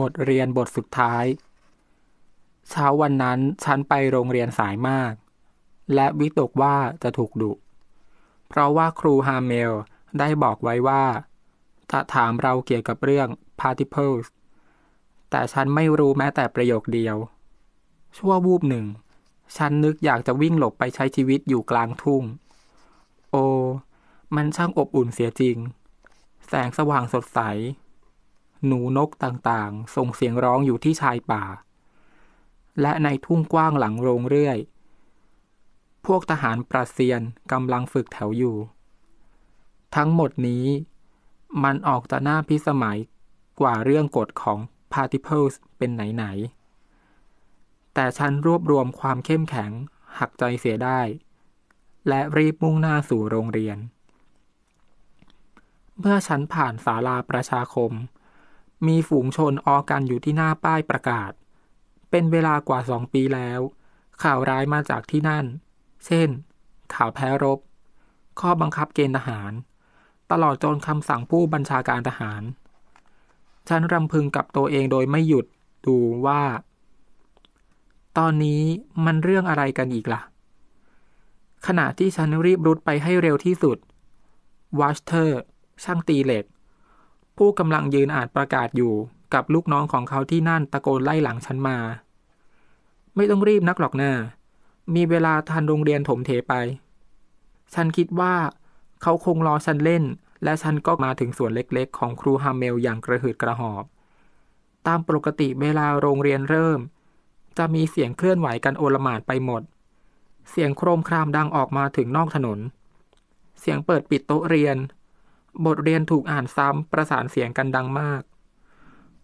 บทเรียนบทสุดท้าย เช้าวันนั้นฉันไปโรงเรียนสายมาก และวิตกว่าจะถูกดุ เพราะว่าครูฮาเมล ได้บอกไว้ว่าจะถามเราเกี่ยวกับเรื่อง particles แต่ฉันไม่รู้แม้แต่ประโยคเดียว ชั่ววูบหนึ่ง ฉันนึกอยากจะวิ่งหลบไปใช้ชีวิตอยู่กลางทุ่ง โอ มันช่างอบอุ่นเสียจริง แสงสว่างสดใสหนูนกต่างๆ ส่งเสียงร้องอยู่ที่ชายป่า และในทุ่งกว้างหลังโรงเรื่อย พวกทหารปราเซียนกำลังฝึกแถวอยู่ ทั้งหมดนี้ มันออกจะน้าพิสมัยกว่าเรื่องกฎของ particles เป็นไหนๆแต่ฉันรวบรวมความเข้มแข็งหักใจเสียได้ และรีบมุ่งหน้าสู่โรงเรียน เมื่อฉันผ่านศาลาประชาคมมีฝูงชนออกันอยู่ที่หน้าป้ายประกาศ เป็นเวลากว่าสองปีแล้ว ข่าวร้ายมาจากที่นั่น เช่นข่าวแพ้รบ ข้อบังคับเกณฑ์ทหาร ตลอดจนคำสั่งผู้บัญชาการทหาร ฉันรำพึงกับตัวเองโดยไม่หยุดดูว่า ตอนนี้มันเรื่องอะไรกันอีกละ่ะ ขณะที่ฉันรีบรุดไปให้เร็วที่สุดวอชเทอร์ช่างตีเหล็กผู้กำลังยืนอ่านประกาศอยู่กับลูกน้องของเขาที่นั่นตะโกนไล่หลังฉันมา ไม่ต้องรีบนักหรอกนะ่ามีเวลาทันโรงเรียนถมเทไป ฉันคิดว่าเขาคงรอฉันเล่น และฉันก็มาถึงส่วนเล็กๆ ของครูฮามเมลอย่างกระหืดกระหอบ ตามปกติเวลาโรงเรียนเริ่ม จะมีเสียงเคลื่อนไหวกันโอลหม่านไปหมด เสียงโครมครามดังออกมาถึงนอกถนน เสียงเปิดปิดโต๊ะเรียนบทเรียนถูกอ่านซ้ำประสานเสียงกันดังมาก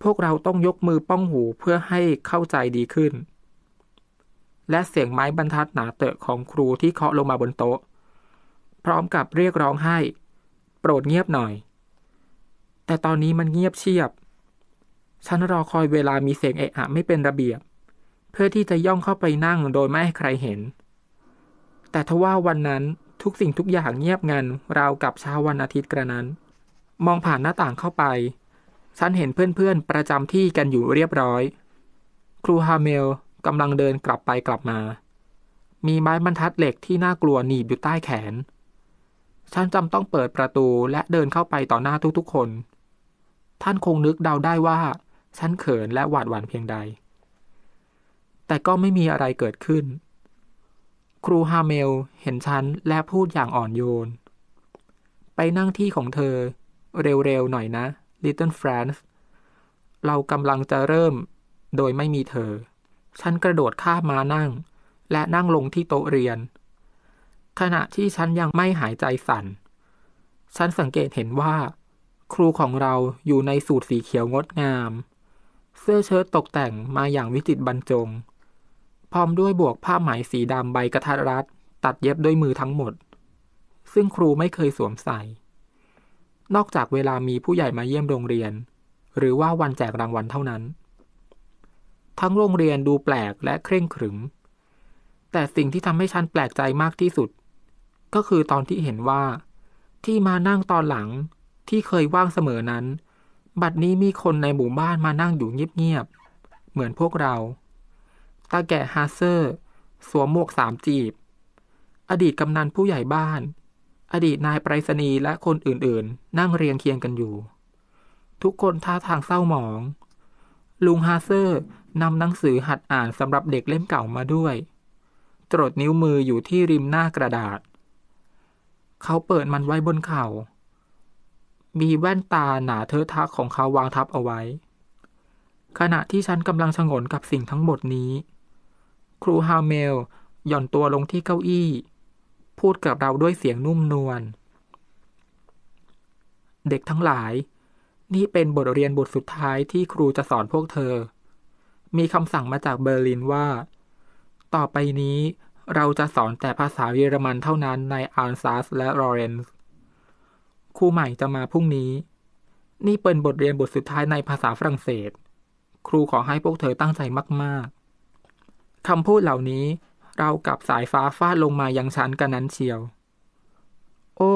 พวกเราต้องยกมือป้องหูเพื่อให้เข้าใจดีขึ้น และเสียงไม้บรรทัดหนาเตอะของครูที่เคาะลงมาบนโต๊ะ พร้อมกับเรียกร้องให้โปรดเงียบหน่อย แต่ตอนนี้มันเงียบเชียบ ฉันรอคอยเวลามีเสียงเอะอะ ไม่เป็นระเบียบ เพื่อที่จะย่องเข้าไปนั่งโดยไม่ให้ใครเห็น แต่ทว่าวันนั้นทุกสิ่งทุกอย่างเงียบงันราวกับเช้าวันอาทิตย์กระนั้น มองผ่านหน้าต่างเข้าไปฉันเห็นเพื่อนๆประจำที่กันอยู่เรียบร้อย ครูฮาเมลกำลังเดินกลับไปกลับมา มีไม้บรรทัดเหล็กที่น่ากลัวหนีบอยู่ใต้แขนฉันจำต้องเปิดประตูและเดินเข้าไปต่อหน้าทุกๆคน ท่านคงนึกเดาได้ว่าฉันเขินและหวาดหวั่นเพียงใด แต่ก็ไม่มีอะไรเกิดขึ้นครูฮาเมลเห็นฉันและพูดอย่างอ่อนโยน ไปนั่งที่ของเธอ เร็ว ๆ หน่อยนะลิตเติ้ลแฟรนซ์เรากำลังจะเริ่มโดยไม่มีเธอ ฉันกระโดดข้ามมานั่ง และนั่งลงที่โต๊ะเรียน ขณะที่ฉันยังไม่หายใจสั่น ฉันสังเกตเห็นว่า ครูของเราอยู่ในสูทสีเขียวงดงาม เสื้อเชิ้ตตกแต่งมาอย่างวิจิตรบรรจงพร้อมด้วยบวกผ้าไหมสีดำใบกระทัดรัดตัดเย็บด้วยมือทั้งหมด ซึ่งครูไม่เคยสวมใส่ นอกจากเวลามีผู้ใหญ่มาเยี่ยมโรงเรียน หรือว่าวันแจกรางวัลเท่านั้น ทั้งโรงเรียนดูแปลกและเคร่งขรึม แต่สิ่งที่ทำให้ฉันแปลกใจมากที่สุด ก็คือตอนที่เห็นว่า ที่มานั่งตอนหลังที่เคยว่างเสมอนั้น บัดนี้มีคนในหมู่บ้านมานั่งอยู่เงียบๆเหมือนพวกเราตาแก่ฮาเซอร์ สวมหมวกสามจีบ อดีตกำนันผู้ใหญ่บ้าน อดีตนายไปรษณีย์และคนอื่นๆ นั่งเรียงเคียงกันอยู่ ทุกคนท่าทางเศร้าหมอง ลุงฮาเซอร์ นำหนังสือหัดอ่านสำหรับเด็กเล่มเก่ามาด้วย ตรดนิ้วมืออยู่ที่ริมหน้ากระดาษ เขาเปิดมันไว้บนเขา่า มีแว่นตาหนาเทอะทะของเขาวางทับเอาไว้ ขณะที่ฉันกำลังชงนกับสิ่งทั้งหมดนี้ครูฮาวเมล หย่อนตัวลงที่เก้าอี้ พูดกับเราด้วยเสียงนุ่มนวลเด็กทั้งหลาย นี่เป็นบทเรียนบทสุดท้ายที่ครูจะสอนพวกเธอ มีคำสั่งมาจากเบอร์ลินว่า ต่อไปนี้เราจะสอนแต่ภาษาเยอรมันเท่านั้นในอาร์ซัสและลอเรนซ์ครูใหม่จะมาพรุ่งนี้ นี่เป็นบทเรียนบทสุดท้ายในภาษาฝรั่งเศส ครูขอให้พวกเธอตั้งใจมากๆคำพูดเหล่านี้เรากับสายฟ้าฟาดลงมายังชั้นกันนั้นเชียว โอ้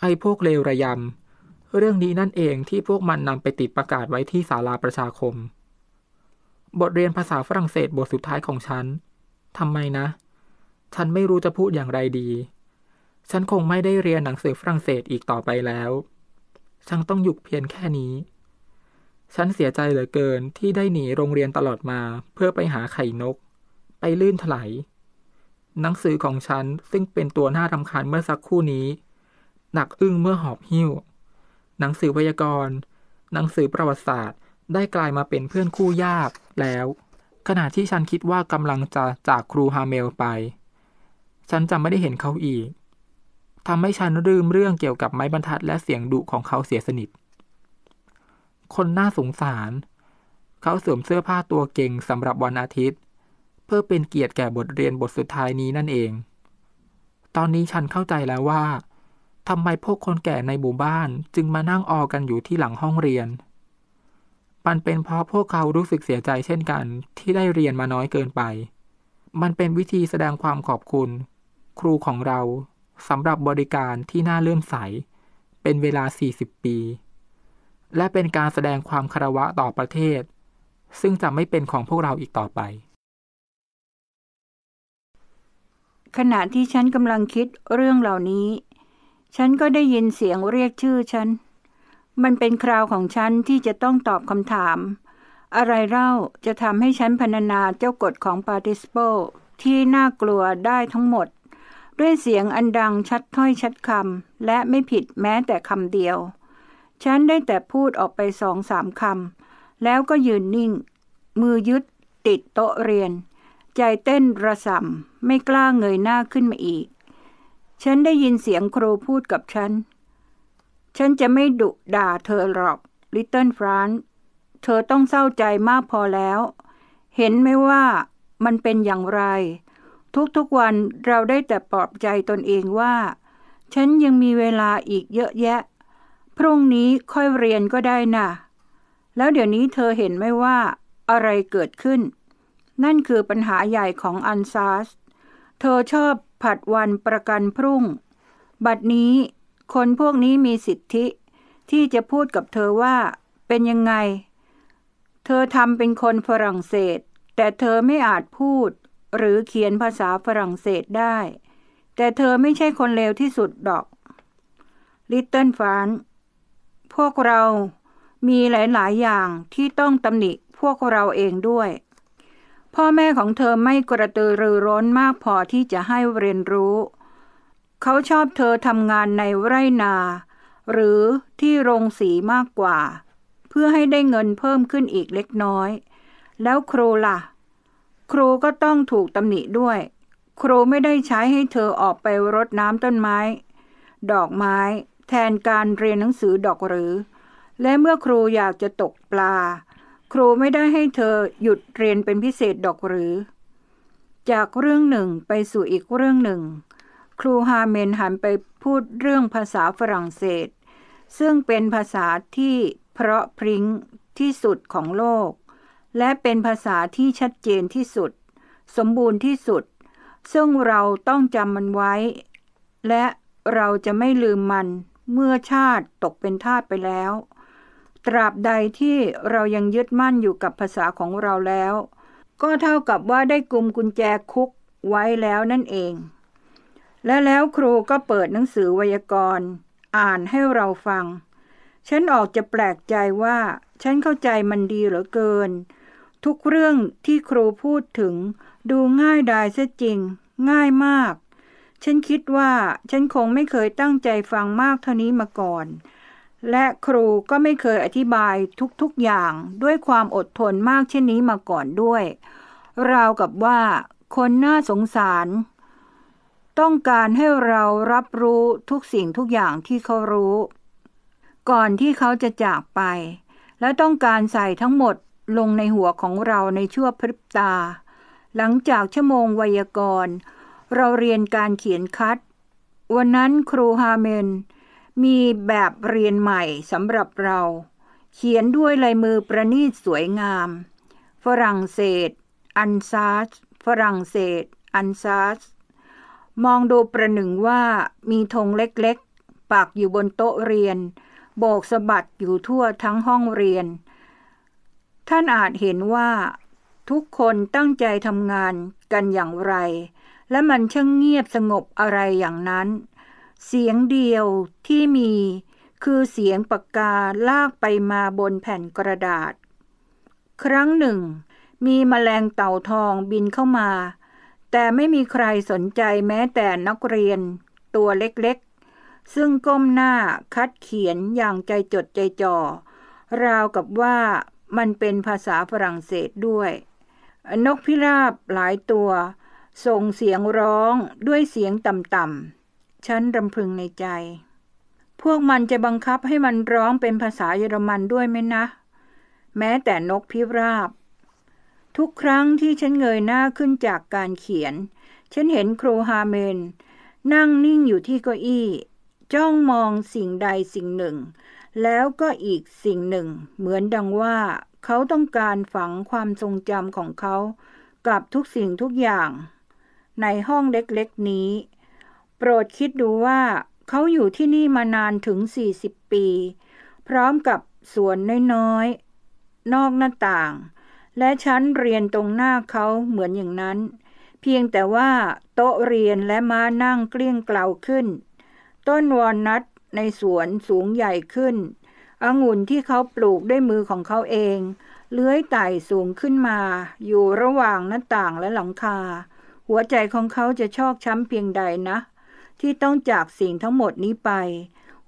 ไอพวกเลวระยำ เรื่องนี้นั่นเองที่พวกมันนำไปติดประกาศไว้ที่ศาลาประชาคม บทเรียนภาษาฝรั่งเศสบทสุดท้ายของฉันทำไมนะ ฉันไม่รู้จะพูดอย่างไรดี ฉันคงไม่ได้เรียนหนังสือฝรั่งเศสอีกต่อไปแล้ว ฉันต้องหยุดเพียงแค่นี้ ฉันเสียใจเหลือเกินที่ได้หนีโรงเรียนตลอดมา เพื่อไปหาไข่นกไปลื่นถลายหนังสือของฉันซึ่งเป็นตัวหน้ารำคาญเมื่อสักครู่นี้ หนักอึ้งเมื่อหอบหิ้ว หนังสือวยากรณ์ หนังสือประวัติศาสตร์ ได้กลายมาเป็นเพื่อนคู่ยากแล้ว ขณะที่ฉันคิดว่ากำลังจะจากครูฮาเมลไป ฉันจะไม่ได้เห็นเขาอีกทำให้ฉันลืมเรื่องเกี่ยวกับไม้บรรทัดและเสียงดุของเขาเสียสนิท คนน่าสงสารเขาสวมเสื้อผ้าตัวเก่งสำหรับวันอาทิตย์พื่อเป็นเกียรติแก่บทเรียนบทสุดท้ายนี้นั่นเอง ตอนนี้ฉันเข้าใจแล้วว่าทำไมพวกคนแก่ในหมู่บ้านจึงมานั่งออกันอยู่ที่หลังห้องเรียน มันเป็นเพราะพวกเขารู้สึกเสียใจเช่นกัน ที่ได้เรียนมาน้อยเกินไป มันเป็นวิธีแสดงความขอบคุณ ครูของเราสำหรับบริการที่น่าเลื่อมใส เป็นเวลา 40ปี และเป็นการแสดงความคารวะต่อประเทศ ซึ่งจะไม่เป็นของพวกเราอีกต่อไปขณะที่ฉันกำลังคิดเรื่องเหล่านี้ ฉันก็ได้ยินเสียงเรียกชื่อฉัน มันเป็นคราวของฉันที่จะต้องตอบคำถาม อะไรเล่าจะทำให้ฉันพรรณนาเจ้ากฎของปาติสโปที่น่ากลัวได้ทั้งหมด ด้วยเสียงอันดังชัดถ้อยชัดคำและไม่ผิดแม้แต่คำเดียว ฉันได้แต่พูดออกไปสองสามคำแล้วก็ยืนนิ่งมือยึดติดโต๊ะเรียนใจเต้นระส่ำไม่กล้าเงยหน้าขึ้นมาอีก ฉันได้ยินเสียงครูพูดกับฉัน ฉันจะไม่ดุด่าเธอหรอกลิตเติ้ลฟรานซ์เธอต้องเศร้าใจมากพอแล้ว เห็นไหมว่ามันเป็นอย่างไร ทุกๆวันเราได้แต่ปลอบใจตนเองว่า ฉันยังมีเวลาอีกเยอะแยะ พรุ่งนี้ค่อยเรียนก็ได้นะ แล้วเดี๋ยวนี้เธอเห็นไหมว่าอะไรเกิดขึ้นนั่นคือปัญหาใหญ่ของอันซาส เธอชอบผัดวันประกันพรุ่ง บัดนี้คนพวกนี้มีสิทธิที่จะพูดกับเธอว่าเป็นยังไง เธอทำเป็นคนฝรั่งเศส แต่เธอไม่อาจพูดหรือเขียนภาษาฝรั่งเศสได้ แต่เธอไม่ใช่คนเลวที่สุดดอกลิตเติ้ลฟาน พวกเรามีหลายๆอย่างที่ต้องตำหนิพวกเราเองด้วยพ่อแม่ของเธอไม่กระตือรือร้นมากพอที่จะให้เรียนรู้ เขาชอบเธอทำงานในไร่นา หรือที่โรงสีมากกว่า เพื่อให้ได้เงินเพิ่มขึ้นอีกเล็กน้อย แล้วครูละ่ะ ครูก็ต้องถูกตำหนิด้วย ครูไม่ได้ใช้ให้เธอออกไปรดน้ำต้นไม้ ดอกไม้แทนการเรียนหนังสือดอกหรือ และเมื่อครูอยากจะตกปลาครูไม่ได้ให้เธอหยุดเรียนเป็นพิเศษดอกหรือ จากเรื่องหนึ่งไปสู่อีกเรื่องหนึ่ง ครูฮาเมนหันไปพูดเรื่องภาษาฝรั่งเศส ซึ่งเป็นภาษาที่เพราะพริ้งที่สุดของโลก และเป็นภาษาที่ชัดเจนที่สุด สมบูรณ์ที่สุด ซึ่งเราต้องจำมันไว้ และเราจะไม่ลืมมันเมื่อชาติตกเป็นทาสไปแล้วตราบใดที่เรายังยึดมั่นอยู่กับภาษาของเราแล้ว ก็เท่ากับว่าได้กลุ่มกุญแจคุกไว้แล้วนั่นเอง และแล้วครูก็เปิดหนังสือไวยากรณ์ อ่านให้เราฟัง ฉันออกจะแปลกใจว่า ฉันเข้าใจมันดีเหลือเกิน ทุกเรื่องที่ครูพูดถึง ดูง่ายดายซะจริง ง่ายมาก ฉันคิดว่าฉันคงไม่เคยตั้งใจฟังมากเท่านี้มาก่อนและครูก็ไม่เคยอธิบายทุก ๆ อย่างด้วยความอดทนมากเช่นนี้มาก่อนด้วยราวกับว่าคนน่าสงสาร ต้องการให้เรารับรู้ทุกสิ่งทุกอย่างที่เขารู้ ก่อนที่เขาจะจากไป และต้องการใส่ทั้งหมดลงในหัวของเราในชั่วพริบตา หลังจากชั่วโมงไวยากรณ์ เราเรียนการเขียนคัด วันนั้นครูฮาเมนมีแบบเรียนใหม่สำหรับเรา เขียนด้วยลายมือประณีตสวยงาม ฝรั่งเศส อันซาสฝรั่งเศส อันซาสมองดูประหนึ่งว่ามีธงเล็กๆปักอยู่บนโต๊ะเรียน โบกสะบัดอยู่ทั่วทั้งห้องเรียน ท่านอาจเห็นว่า ทุกคนตั้งใจทำงานกันอย่างไร และมันช่างเงียบสงบอะไรอย่างนั้นเสียงเดียวที่มีคือเสียงปากกาลากไปมาบนแผ่นกระดาษ ครั้งหนึ่งมีมแมลงเต่าทองบินเข้ามา แต่ไม่มีใครสนใจแม้แต่นักเรียนตัวเล็กๆ ซึ่งก้มหน้าคัดเขียนอย่างใจจดใจจ่อ ราวกับว่ามันเป็นภาษาฝรั่งเศสด้วย นกพิราบหลายตัวส่งเสียงร้องด้วยเสียงต่ำๆฉันรำพึงในใจ พวกมันจะบังคับให้มันร้องเป็นภาษาเยอรมันด้วยไหมนะ แม้แต่นกพิราบ ทุกครั้งที่ฉันเงยหน้าขึ้นจากการเขียน ฉันเห็นโครฮาเมน นั่งนิ่งอยู่ที่เก้าอี้ จ้องมองสิ่งใดสิ่งหนึ่ง แล้วก็อีกสิ่งหนึ่ง เหมือนดังว่าเขาต้องการฝังความทรงจำของเขากับทุกสิ่งทุกอย่าง ในห้องเล็ก ๆนี้โปรดคิดดูว่าเขาอยู่ที่นี่มานานถึง 40 ปี พร้อมกับสวนน้อยๆนอกหน้าต่าง และชั้นเรียนตรงหน้าเขาเหมือนอย่างนั้น เพียงแต่ว่า โต๊ะเรียนและม้านั่งเกลี้ยงเกลาขึ้น ต้นวอนนัทในสวนสูงใหญ่ขึ้นองุ่นที่เขาปลูกด้วยมือของเขาเองเลื้อยไต่สูงขึ้นมาอยู่ระหว่างหน้าต่างและหลังคา หัวใจของเขาจะชอกช้ำเพียงใดนะที่ต้องจากสิ่งทั้งหมดนี้ไป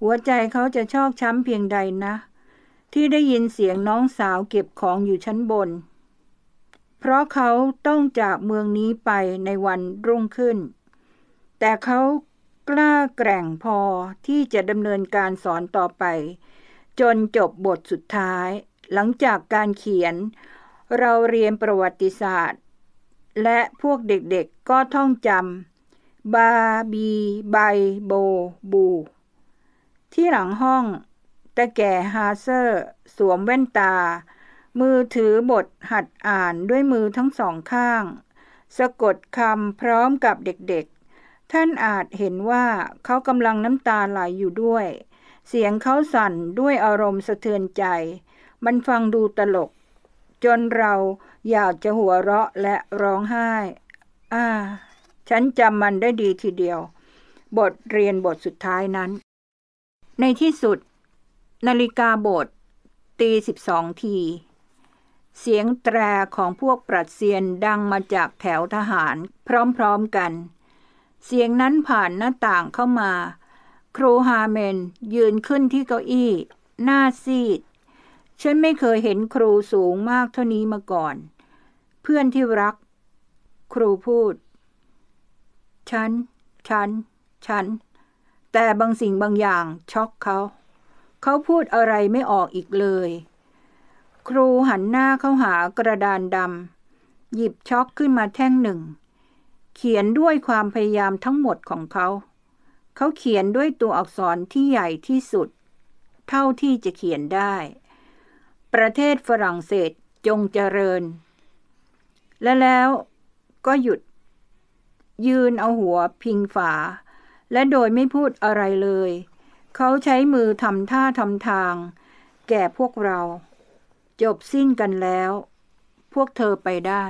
หัวใจเขาจะชอกช้ำเพียงใดนะ ที่ได้ยินเสียงน้องสาวเก็บของอยู่ชั้นบน เพราะเขาต้องจากเมืองนี้ไปในวันรุ่งขึ้น แต่เขากล้าแกร่งพอที่จะดำเนินการสอนต่อไป จนจบบทสุดท้าย หลังจากการเขียนเราเรียนประวัติศาสตร์ และพวกเด็กๆกก็ท่องจำบาบีไบโบบู ที่หลังห้องตะแก่ฮาเซอร์ สวมแว่นตา มือถือบทหัดอ่านด้วยมือทั้งสองข้าง สะกดคำพร้อมกับเด็กๆ ท่านอาจเห็นว่าเขากำลังน้ำตาไหลอยู่ด้วย เสียงเขาสั่นด้วยอารมณ์สะเทือนใจ มันฟังดูตลก จนเราอยากจะหัวเราะและร้องไห้อ่าฉันจำมันได้ดีทีเดียว บทเรียนบทสุดท้ายนั้น ในที่สุด นาฬิกาบทตีสิบสองที เสียงแตรของพวกปรัสเซียน ดังมาจากแถวทหารพร้อมๆกัน เสียงนั้นผ่านหน้าต่างเข้ามา ครูฮาเมนยืนขึ้นที่เก้าอี้ หน้าซีดฉันไม่เคยเห็นครูสูงมากเท่านี้มาก่อน เพื่อนที่รักครูพูดฉัน ฉัน ฉัน แต่บางสิ่งบางอย่างช็อกเขา เขาพูดอะไรไม่ออกอีกเลย ครูหันหน้าเข้าหากระดานดำหยิบช็อกขึ้นมาแท่งหนึ่ง เขียนด้วยความพยายามทั้งหมดของเขา เขาเขียนด้วยตัวอักษรที่ใหญ่ที่สุด เท่าที่จะเขียนได้ ประเทศฝรั่งเศส จงเจริญ และแล้วก็หยุดยืนเอาหัวพิงฝา และโดยไม่พูดอะไรเลย เขาใช้มือทำท่าทำทาง แก่พวกเรา จบสิ้นกันแล้ว พวกเธอไปได้